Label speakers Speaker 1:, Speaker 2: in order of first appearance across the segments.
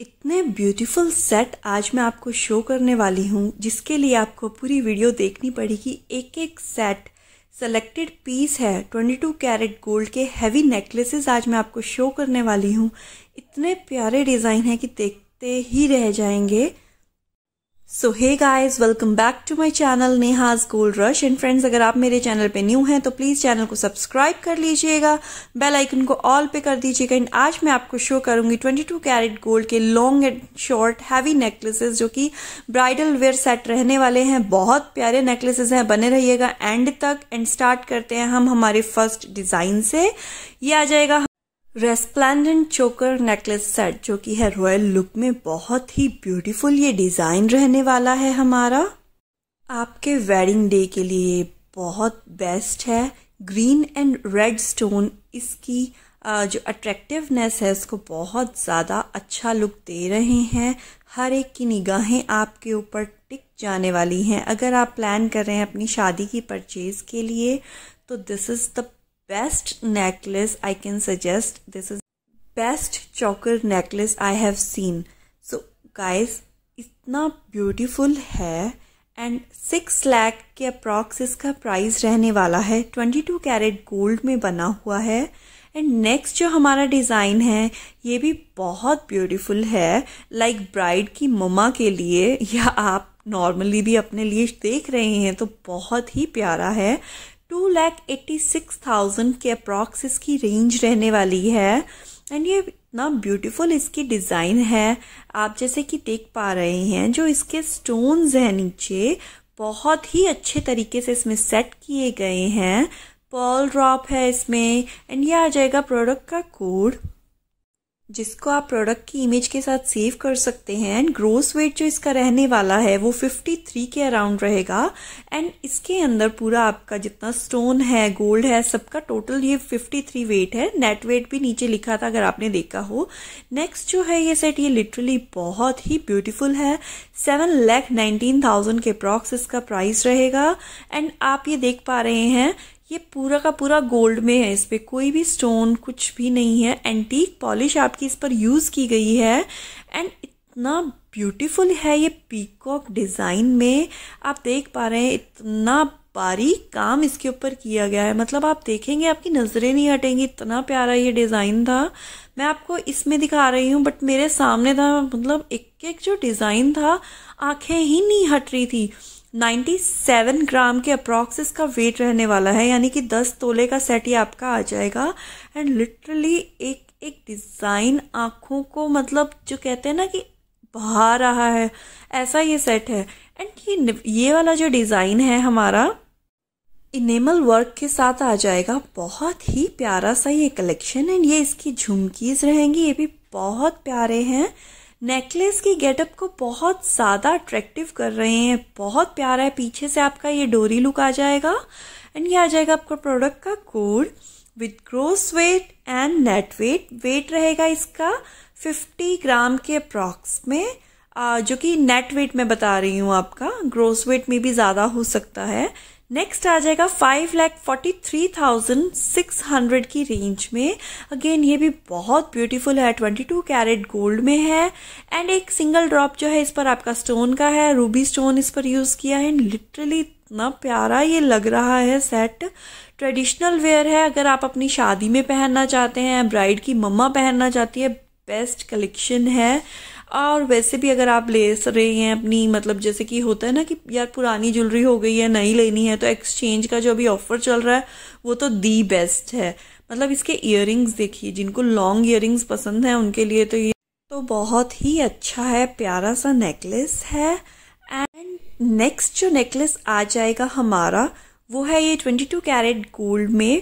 Speaker 1: इतने beautiful set आज मैं आपको शो करने वाली हूँ जिसके लिए आपको पूरी वीडियो देखनी पड़ेगी एक एक सेट सेलेक्टेड पीस है 22 कैरेट गोल्ड के हैवी नेकलेसेस आज मैं आपको शो करने वाली हूँ इतने प्यारे डिज़ाइन हैं कि देखते ही रह जाएंगे so hey guys welcome back to my channel Neha's gold rush and friends अगर आप मेरे चैनल पे न्यू हैं तो प्लीज़ चैनल को सब्सक्राइब कर लीजिएगा बेल आइकन को ऑल पे कर दीजिएगा एंड आज मैं आपको शो करूंगी 22 कैरेट गोल्ड के long and short heavy necklaces जो कि ब्राइडल वेयर सेट रहने वाले हैं बहुत प्यारे नेकलेसेस हैं बने रहिएगा एंड तक एंड स्टार्ट करते हैं हम हमारे फर्स्ट डिज़ाइन से ये आ जाएगा रेस्प्लेंडेंट चोकर नेकलेस सेट जो कि है रॉयल लुक में बहुत ही ब्यूटीफुल ये डिज़ाइन रहने वाला है हमारा आपके वेडिंग डे के लिए बहुत बेस्ट है ग्रीन एंड रेड स्टोन इसकी जो अट्रैक्टिवनेस है इसको बहुत ज़्यादा अच्छा लुक दे रहे हैं हर एक की निगाहें आपके ऊपर टिक जाने वाली हैं अगर आप प्लान कर रहे हैं अपनी शादी की परचेज़ के लिए तो this is the best necklace I can suggest this is best choker necklace I have seen so guys इतना ब्यूटीफुल है एंड सिक्स लैख के अप्रॉक्स इसका प्राइस रहने वाला है ट्वेंटी टू कैरेट गोल्ड में बना हुआ है एंड नेक्स्ट जो हमारा डिज़ाइन है ये भी बहुत ब्यूटीफुल है लाइक like ब्राइड की ममा के लिए या आप नॉर्मली भी अपने लिए देख रहे हैं तो बहुत ही प्यारा है two lakh eighty six thousand के अप्रॉक्स इसकी रेंज रहने वाली है एंड ये इतना ब्यूटीफुल इसकी डिज़ाइन है आप जैसे कि देख पा रहे हैं जो इसके स्टोन्स हैं नीचे बहुत ही अच्छे तरीके से इसमें सेट किए गए हैं पर्ल ड्रॉप है इसमें एंड ये आ जाएगा प्रोडक्ट का कोड जिसको आप प्रोडक्ट की इमेज के साथ सेव कर सकते हैं एंड ग्रोस वेट जो इसका रहने वाला है वो 53 के अराउंड रहेगा एंड इसके अंदर पूरा आपका जितना स्टोन है गोल्ड है सबका टोटल ये 53 वेट है नेट वेट भी नीचे लिखा था अगर आपने देखा हो नेक्स्ट जो है ये सेट ये लिटरली बहुत ही ब्यूटीफुल है सेवन लैख नाइनटीन थाउजेंड के प्रॉक्स इसका प्राइस रहेगा एंड आप ये देख पा रहे हैं ये पूरा का पूरा गोल्ड में है इस पर कोई भी स्टोन कुछ भी नहीं है एंटीक पॉलिश आपकी इस पर यूज़ की गई है एंड इतना ब्यूटीफुल है ये पीकॉक डिज़ाइन में आप देख पा रहे हैं इतना बारीक काम इसके ऊपर किया गया है मतलब आप देखेंगे आपकी नज़रें नहीं हटेंगी इतना प्यारा ये डिज़ाइन था मैं आपको इसमें दिखा रही हूँ बट मेरे सामने था मतलब एक एक जो डिज़ाइन था आंखें ही नहीं हट रही थी 97 ग्राम के अप्रॉक्स इसका वेट रहने वाला है यानी कि 10 तोले का सेट ही आपका आ जाएगा एंड लिटरली एक एक डिज़ाइन आंखों को मतलब जो कहते हैं ना कि भा रहा है ऐसा ये सेट है एंड ये ये वाला जो डिज़ाइन है हमारा इनेमल वर्क के साथ आ जाएगा बहुत ही प्यारा सा ये कलेक्शन एंड ये इसकी झुमकीज रहेंगी ये भी बहुत प्यारे हैं नेकलेस की गेटअप को बहुत ज़्यादा अट्रैक्टिव कर रहे हैं बहुत प्यारा है पीछे से आपका ये डोरी लुक आ जाएगा एंड ये आ जाएगा आपका प्रोडक्ट का code with gross weight and net weight weight रहेगा इसका 50 ग्राम के अप्रॉक्स में जो कि नेट वेट में बता रही हूँ आपका ग्रोस वेट में भी ज़्यादा हो सकता है नेक्स्ट आ जाएगा five lakh forty three thousand six hundred की रेंज में अगेन ये भी बहुत ब्यूटीफुल है ट्वेंटी टू कैरेट गोल्ड में है एंड एक सिंगल ड्रॉप जो है इस पर आपका स्टोन का है रूबी स्टोन इस पर यूज़ किया है लिटरली इतना प्यारा ये लग रहा है सेट ट्रेडिशनल वेयर है अगर आप अपनी शादी में पहनना चाहते हैं ब्राइड की मम्मा पहनना चाहती है बेस्ट कलेक्शन है और वैसे भी अगर आप ले रहे हैं अपनी मतलब जैसे कि होता है ना कि यार पुरानी ज्वेलरी हो गई है नई लेनी है तो एक्सचेंज का जो अभी ऑफर चल रहा है वो तो दी बेस्ट है मतलब इसके इयर देखिए जिनको लॉन्ग इयर पसंद है उनके लिए तो ये तो बहुत ही अच्छा है प्यारा सा नेकलेस है एंड नेक्स्ट जो नेकलेस आ जाएगा हमारा वो है ये ट्वेंटी टू कैरेट गोल्ड में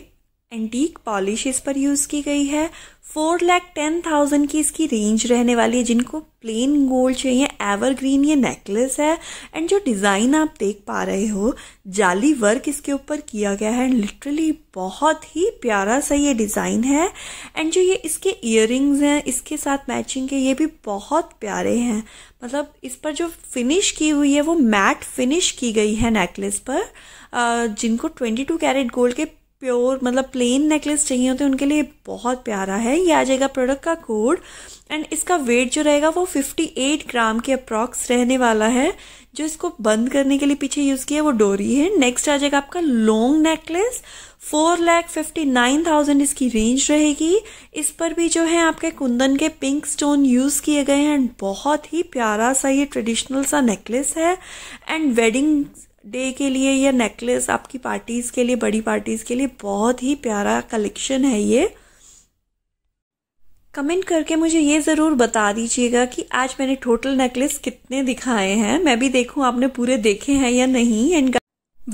Speaker 1: एंटीक पॉलिश इस पर यूज़ की गई है फोर लैख टेन थाउजेंड की इसकी रेंज रहने वाली है जिनको प्लेन गोल्ड चाहिए एवरग्रीन ये नेकलेस है एंड जो डिज़ाइन आप देख पा रहे हो जाली वर्क इसके ऊपर किया गया है एंड लिटरली बहुत ही प्यारा सा ये डिज़ाइन है एंड जो ये इसके इयर हैं इसके साथ मैचिंग के ये भी बहुत प्यारे हैं मतलब इस पर जो फिनिश की हुई है वो मैट फिनिश की गई है नेकलेस पर जिनको टू कैरेट गोल्ड के प्योर मतलब प्लेन नेकलेस चाहिए होते हैं उनके लिए बहुत प्यारा है ये आ जाएगा प्रोडक्ट का कोड एंड इसका वेट जो रहेगा वो 58 ग्राम के अप्रॉक्स रहने वाला है जो इसको बंद करने के लिए पीछे यूज़ किया वो डोरी है नेक्स्ट आ जाएगा आपका long necklace four lakh fifty nine thousand इसकी रेंज रहेगी इस पर भी जो है आपके कुंदन के पिंक स्टोन यूज़ किए गए हैं एंड बहुत ही प्यारा सा ये ट्रेडिशनल सा नेकलेस है एंड वेडिंग डे के लिए यह नेकलेस आपकी पार्टीज़ के लिए बड़ी पार्टीज़ के लिए बहुत ही प्यारा कलेक्शन है ये कमेंट करके मुझे ये ज़रूर बता दीजिएगा कि आज मैंने टोटल नेकलेस कितने दिखाए हैं मैं भी देखूं आपने पूरे देखे हैं या नहीं एंड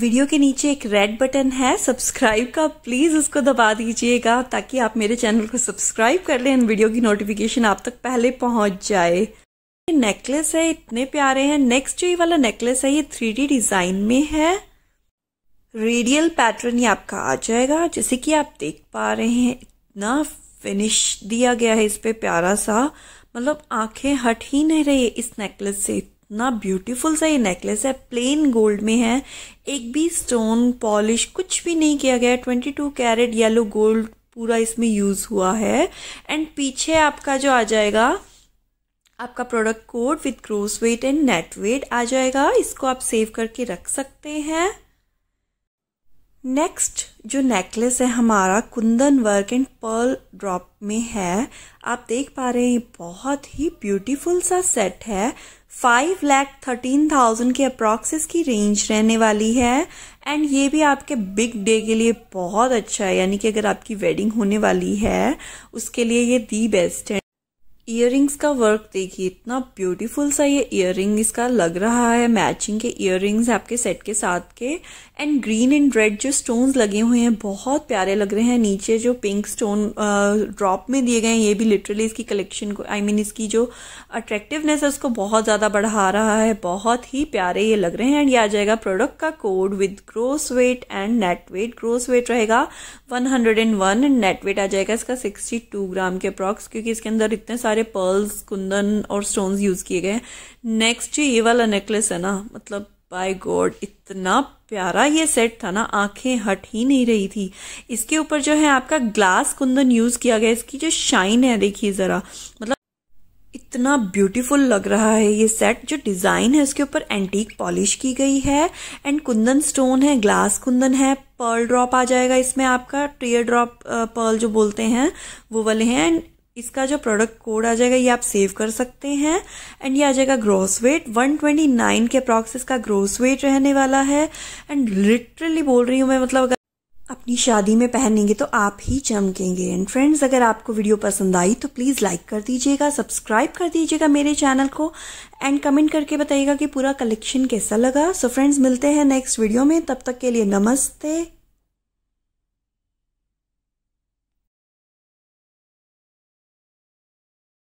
Speaker 1: वीडियो के नीचे एक रेड बटन है सब्सक्राइब का प्लीज़ उसको दबा दीजिएगा ताकि आप मेरे चैनल को सब्सक्राइब कर लें वीडियो की नोटिफिकेशन आप तक पहले पहुंच जाए नेकलेस है इतने प्यारे हैं नेक्स्ट जो ये वाला नेकलेस है ये थ्री डिजाइन में है रेडियल पैटर्न ये आपका आ जाएगा जैसे कि आप देख पा रहे हैं इतना फिनिश दिया गया है इस पे प्यारा सा मतलब आंखें हट ही नहीं रही इस नेकलेस से इतना ब्यूटीफुल सा ये नेकलेस है प्लेन गोल्ड में है एक भी स्टोन पॉलिश कुछ भी नहीं किया गया twenty two carat yellow gold पूरा इसमें यूज हुआ है एंड पीछे आपका जो आ जाएगा आपका product code with gross weight and net weight आ जाएगा इसको आप सेव करके रख सकते हैं नेक्स्ट जो नेकलेस है हमारा kundan work and pearl drop में है आप देख पा रहे हैं बहुत ही ब्यूटीफुल सा सेट है फाइव लैख थर्टीन थाउजेंड के अप्रॉक्सेस की रेंज रहने वाली है एंड ये भी आपके बिग डे के लिए बहुत अच्छा है यानी कि अगर आपकी वेडिंग होने वाली है उसके लिए ये दी बेस्ट है इयररिंग्स का वर्क देखिए इतना ब्यूटीफुल सा ये इयररिंग इसका लग रहा है मैचिंग के इयररिंग्स आपके सेट के साथ के एंड ग्रीन एंड रेड जो स्टोन्स लगे हुए हैं बहुत प्यारे लग रहे हैं नीचे जो पिंक स्टोन ड्रॉप में दिए गए हैं ये भी लिटरली इसकी कलेक्शन को आई I मीन mean, इसकी जो अट्रैक्टिवनेस है उसको बहुत ज़्यादा बढ़ा रहा है बहुत ही प्यारे ये लग रहे हैं एंड ये आ जाएगा प्रोडक्ट का code with gross weight and net weight gross weight रहेगा one hundred and one and net weight आ जाएगा इसका सिक्सटी टू ग्राम के अप्रॉक्स क्योंकि इसके अंदर इतने सारे सारे पर्ल्स कुंदन और स्टोन्स यूज़ किए गए नेक्स्ट नेक्स्ट ये वाला नेकलेस है ना मतलब बाय गॉड इतना प्यारा ये सेट था ना आंखें हट ही नहीं रही थी इसके ऊपर जो है आपका ग्लास कुंदन यूज़ किया गया इसकी जो शाइन है देखिए ज़रा मतलब इतना ब्यूटीफुल लग रहा है ये सेट जो डिज़ाइन है उसके ऊपर एंटीक पॉलिश की गई है एंड कुंदन स्टोन है ग्लास कुंदन है पर्ल ड्रॉप आ जाएगा इसमें आपका टेयर ड्रॉप पर्ल जो बोलते हैं वो वाले हैं एंड इसका जो प्रोडक्ट कोड आ जाएगा ये आप सेव कर सकते हैं एंड ये आ जाएगा ग्रोस वेट 129 के अप्रॉक्स इसका ग्रोस वेट रहने वाला है एंड लिटरली बोल रही हूँ मैं मतलब अगर अपनी शादी में पहनेंगे तो आप ही चमकेंगे एंड फ्रेंड्स अगर आपको वीडियो पसंद आई तो प्लीज़ लाइक कर दीजिएगा सब्सक्राइब कर दीजिएगा मेरे चैनल को एंड कमेंट करके बताइएगा कि पूरा कलेक्शन कैसा लगा सो so फ्रेंड्स मिलते हैं नेक्स्ट वीडियो में तब तक के लिए नमस्ते